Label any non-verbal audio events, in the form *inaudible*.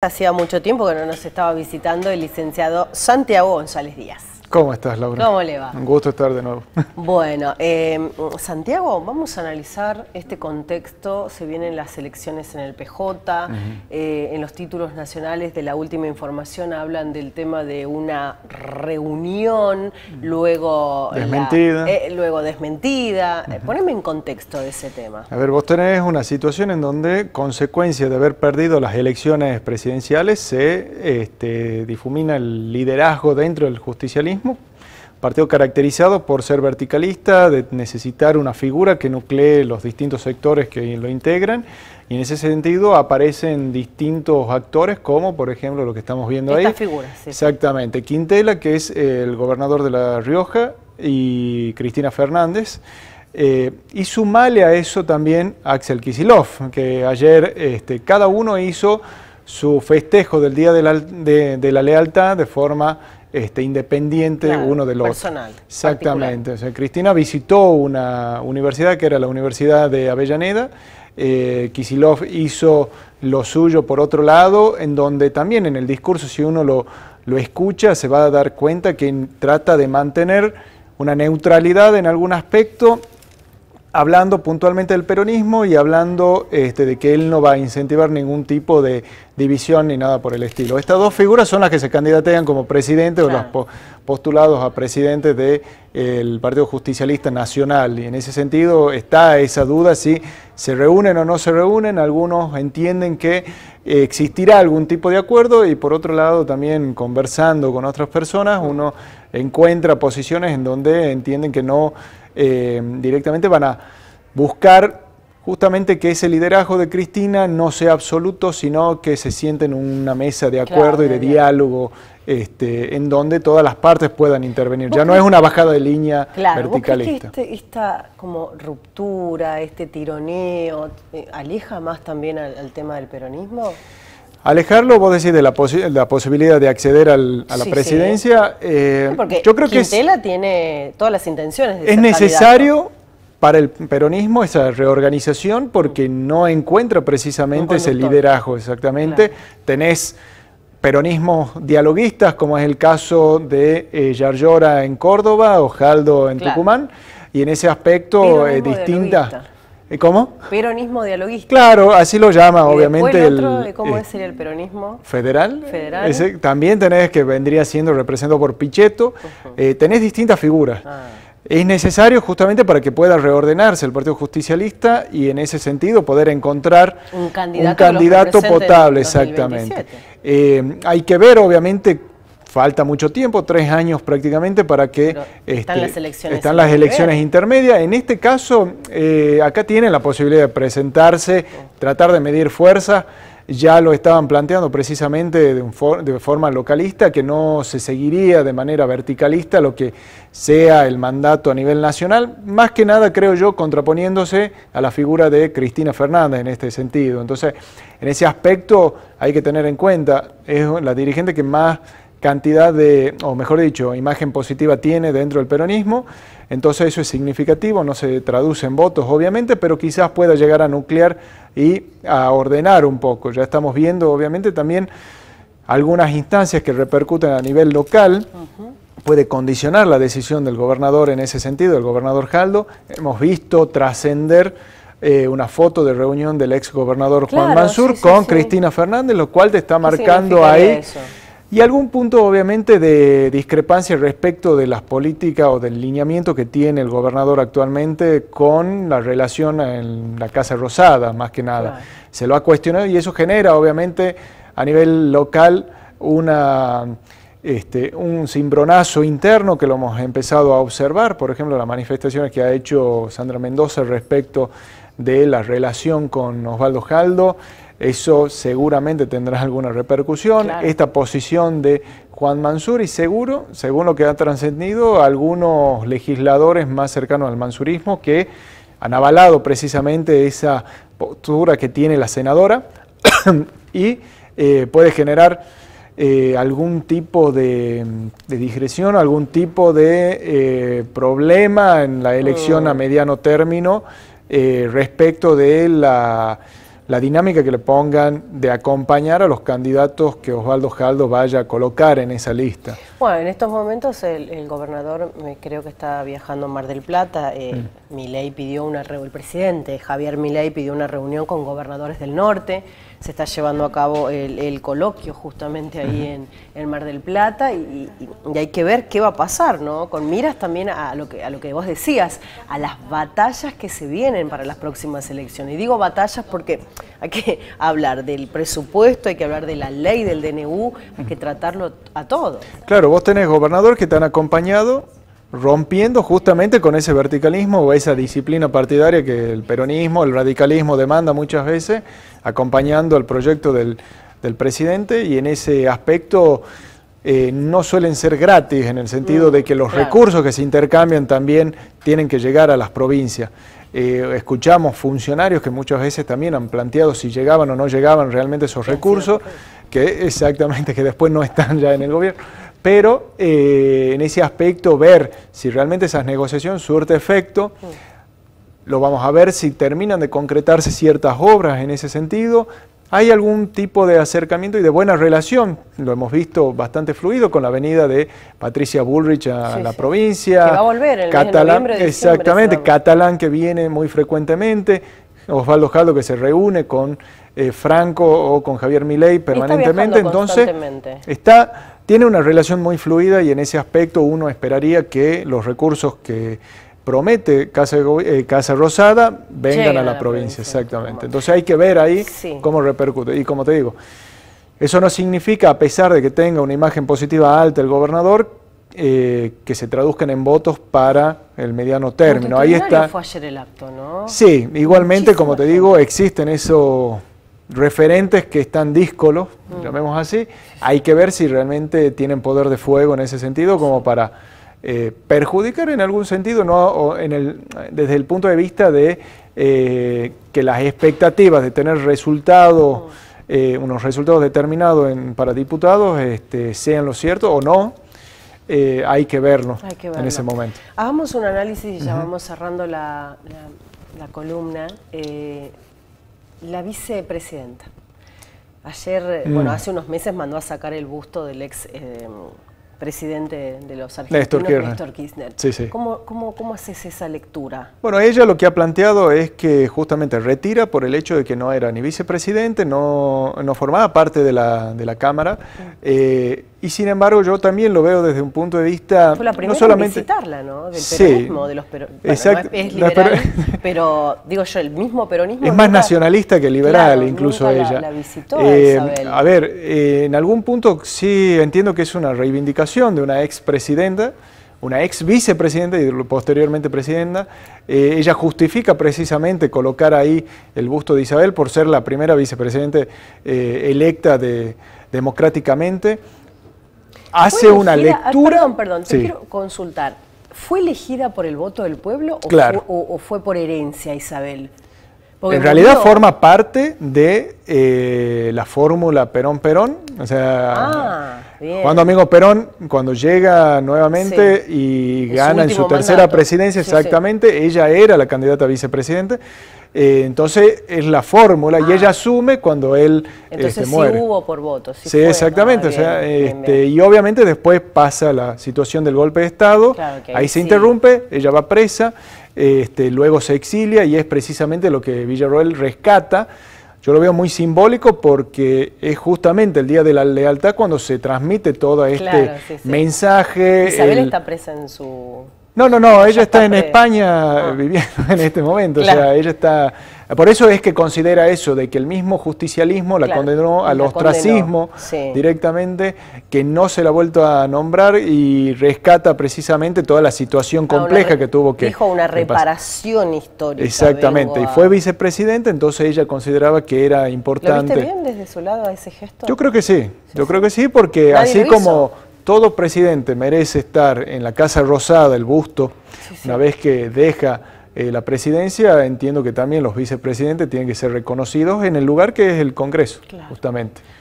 Hacía mucho tiempo que no nos estaba visitando el licenciado Santiago González Díaz. ¿Cómo estás, Laura? ¿Cómo le va? Un gusto estar de nuevo. *laughs* Bueno, em, Santiago, vamos a analizar este contexto. Se vienen las elecciones en el PJ, eh, en los títulos nacionales de la última información hablan del tema de una reunión, mm. eh, luego desmentida. luego eh, desmentida. Poneme en contexto de ese tema. A ver, vos tenés una situación en donde, consecuencia de haber perdido las elecciones presidenciales, se este, difumina el liderazgo dentro del justicialismo partido caracterizado por ser verticalista, de necesitar una figura que nuclee los distintos sectores que lo integran, y en ese sentido aparecen distintos actores, como por ejemplo lo que estamos viendo ahí. Figura, Exactamente, Quintela, que es el gobernador de La Rioja, y Cristina Fernández. Eh, y sumale a eso también Axel Kisilov, que ayer este, cada uno hizo su festejo del Día de la, de la Lealtad de forma este, independiente uno de los Personal. Exactamente. Cristina visitó una universidad que era la Universidad de Avellaneda. Eh, Kisilov hizo lo suyo por otro lado, en donde también en el discurso, si uno lo, lo escucha, se va a dar cuenta que trata de mantener una neutralidad en algún aspecto hablando puntualmente del peronismo y hablando este, de que él no va a incentivar ningún tipo de división ni nada por el estilo. Estas dos figuras son las que se candidatean como presidente o los postulados a presidente del el Partido Justicialista Nacional. Y en ese sentido está esa duda si se reúnen o no se reúnen. Algunos entienden que existirá algún tipo de acuerdo y por otro lado también conversando con otras personas uno encuentra posiciones en donde entienden que no eh, directamente van a buscar justamente que ese liderazgo de Cristina no sea absoluto, sino que se siente en una mesa de acuerdo y de diálogo este, en donde todas las partes puedan intervenir. Ya no es una bajada de línea verticalista. ¿vos que este, esta como ruptura, este tironeo, eh, aleja más también al tema del peronismo? Alejarlo, vos decís, de la, posibilidad de acceder a la presidencia. Eh, porque yo creo Quintela que es, tiene todas las intenciones. es necesario para el peronismo esa reorganización porque no encuentra precisamente ese liderazgo, exactamente. Tenés peronismos dialoguistas, como es el caso de eh, en Córdoba o Jaldo en Tucumán, y en ese aspecto eh, distinta. ¿Cómo? Peronismo dialoguista. Claro, así lo llama, obviamente. El eh, ¿Cómo sería el peronismo? Federal. Federal. también tenés que vendría siendo representado por Pichetto. Eh, tenés distintas figuras. Ah. Es necesario justamente para que pueda reordenarse el Partido Justicialista y en ese sentido poder encontrar un candidato, potable, exactamente. Eh, hay que ver obviamente falta mucho tiempo, tres años prácticamente para que están las este, elecciones, están las elecciones intermedias. En este caso, eh, acá tienen la posibilidad de presentarse, tratar de medir fuerza. Ya lo estaban planteando precisamente de, de forma localista, que no se seguiría de manera verticalista lo que sea el mandato a nivel nacional, más que nada creo yo contraponiéndose a la figura de Cristina Fernández en este sentido. Entonces, en ese aspecto hay que tener en cuenta, es la dirigente que más cantidad de, o mejor dicho, imagen positiva tiene dentro del peronismo, entonces eso es significativo, no se traduce en votos obviamente, pero quizás pueda llegar a nuclear y a ordenar un poco. Ya estamos viendo obviamente también algunas instancias que repercuten a nivel local. puede condicionar la decisión del gobernador en ese sentido, el gobernador Jaldo. Hemos visto trascender eh, una foto de reunión del ex gobernador Juan Mansur con Cristina Fernández, lo cual te está marcando ahí y algún punto obviamente de discrepancia respecto de las políticas o del lineamiento que tiene el gobernador actualmente con la relación en la Casa Rosada, más que nada. Se lo ha cuestionado y eso genera obviamente a nivel local una, este, un cimbronazo interno que lo hemos empezado a observar, por ejemplo las manifestaciones que ha hecho Sandra Mendoza respecto de la relación con Osvaldo Jaldo, eso seguramente tendrá alguna repercusión. Esta posición de Juan Mansur y seguro, según lo que ha trascendido, algunos legisladores más cercanos al mansurismo que han avalado precisamente esa postura que tiene la senadora *coughs* y eh, puede generar... Eh, algún tipo de, digresión, algún tipo de eh, problema en la elección oh. a mediano término respecto de la la dinámica que le pongan de acompañar a los candidatos que Osvaldo Jaldo vaya a colocar en esa lista. Bueno, en estos momentos el, gobernador eh, creo que está viajando a Mar del Plata. Eh, mm. Milei pidió una el presidente Javier Milei pidió una reunión con gobernadores del norte. Se está llevando a cabo el, coloquio justamente ahí en, Mar del Plata y, hay que ver qué va a pasar, ¿no? Con miras también a lo que a lo que vos decías, a las batallas que se vienen para las próximas elecciones. Y digo batallas porque *laughs* hay que hablar del presupuesto, hay que hablar de la ley del DNU, hay que tratarlo a todos. Claro, vos tenés gobernadores que te han acompañado rompiendo justamente con ese verticalismo o esa disciplina partidaria que el peronismo, el radicalismo demanda muchas veces, acompañando al proyecto del, presidente y en ese aspecto eh, no suelen ser gratis en el sentido mm, de que los recursos que se intercambian también tienen que llegar a las provincias. Eh, escuchamos funcionarios que muchas veces también han planteado si llegaban o no llegaban realmente esos recursos, que exactamente, que después no están ya en el gobierno. Pero eh, en ese aspecto, ver si realmente esas negociaciones suerte efecto, lo vamos a ver si terminan de concretarse ciertas obras en ese sentido, hay algún tipo de acercamiento y de buena relación. Lo hemos visto bastante fluido con la venida de Patricia Bullrich a la provincia. Que a volver el Catalán, Exactamente, Catalán que viene muy frecuentemente. Osvaldo Jaldo que se reúne con eh, Franco o con Javier Milei permanentemente, entonces está tiene una relación muy fluida y en ese aspecto uno esperaría que los recursos que promete Casa, eh, Casa Rosada, vengan a la, provincia, exactamente. Entonces hay que ver ahí cómo repercute. Y como te digo, eso no significa, a pesar de que tenga una imagen positiva alta el gobernador, eh, que se traduzcan en votos para el mediano término. Ahí está. fue ayer el acto, ¿no? Sí, igualmente, como te digo, existen esos referentes que están díscolos, mm. llamemos así. Hay que ver si realmente tienen poder de fuego en ese sentido, como para eh, perjudicar en algún sentido, no desde el punto de vista de eh, que las expectativas de tener resultados, eh, unos resultados determinados para diputados, este, sean lo cierto o no. hay, que verlo, en ese momento. Hagamos un análisis y ya vamos cerrando la, columna. la vicepresidenta. Ayer, mm. bueno, hace unos meses mandó a sacar el busto del ex presidente de los argentinos, Néstor Kirchner. ¿Cómo, cómo, cómo haces esa lectura? Bueno, ella lo que ha planteado es que justamente retira por el hecho de que no era ni vicepresidente, no, no formaba parte de la, de la Cámara. Eh, y sin embargo yo también lo veo desde un punto de vista... Fue la primera no solamente, visitarla, ¿no? Del peronismo, de los exacto. *laughs* pero digo yo, el mismo peronismo... Es más nacionalista que liberal incluso ella. Eh, a ver, eh, en algún punto sí entiendo que es una reivindicación de una expresidenta, una ex vicepresidenta y posteriormente presidenta. Eh, ella justifica precisamente colocar ahí el busto de Isabel por ser la primera vicepresidente electa de, democráticamente hace una ah, lectura... perdón, perdón, te quiero consultar. ¿Fue elegida por el voto del pueblo o, fue, o, fue, por herencia Isabel? en realidad forma parte de eh, la fórmula Perón-Perón. O sea, ah, cuando Juan Domingo Perón, cuando llega nuevamente y gana en su tercera presidencia, exactamente, ella era la candidata a vicepresidente. Eh, entonces es la fórmula y ah. ella asume cuando él eh, se este, muere. Entonces sí hubo por voto. Sí, sí exactamente. o sea, este, Y obviamente después pasa la situación del golpe de Estado, ahí, se interrumpe, ella va presa, este, luego se exilia y es precisamente lo que Villarroel rescata. Yo lo veo muy simbólico porque es justamente el Día de la Lealtad cuando se transmite todo este mensaje. Isabel está presa en su no, no, no, ella está, en pues. España ah. viviendo en este momento, o sea, ella está... Por eso es que considera eso, de que el mismo justicialismo la condenó al ostracismo directamente, que no se la ha vuelto a nombrar y rescata precisamente toda la situación compleja que tuvo que... Dijo una reparación histórica. Exactamente, y fue vicepresidente, entonces ella consideraba que era importante... ¿Lo viste bien desde su lado ese gesto? Yo creo que sí, yo creo que sí, porque así como todo presidente merece estar en la Casa Rosada, el busto, una vez que deja eh, la presidencia, entiendo que también los vicepresidentes tienen que ser reconocidos en el lugar que es el Congreso, justamente.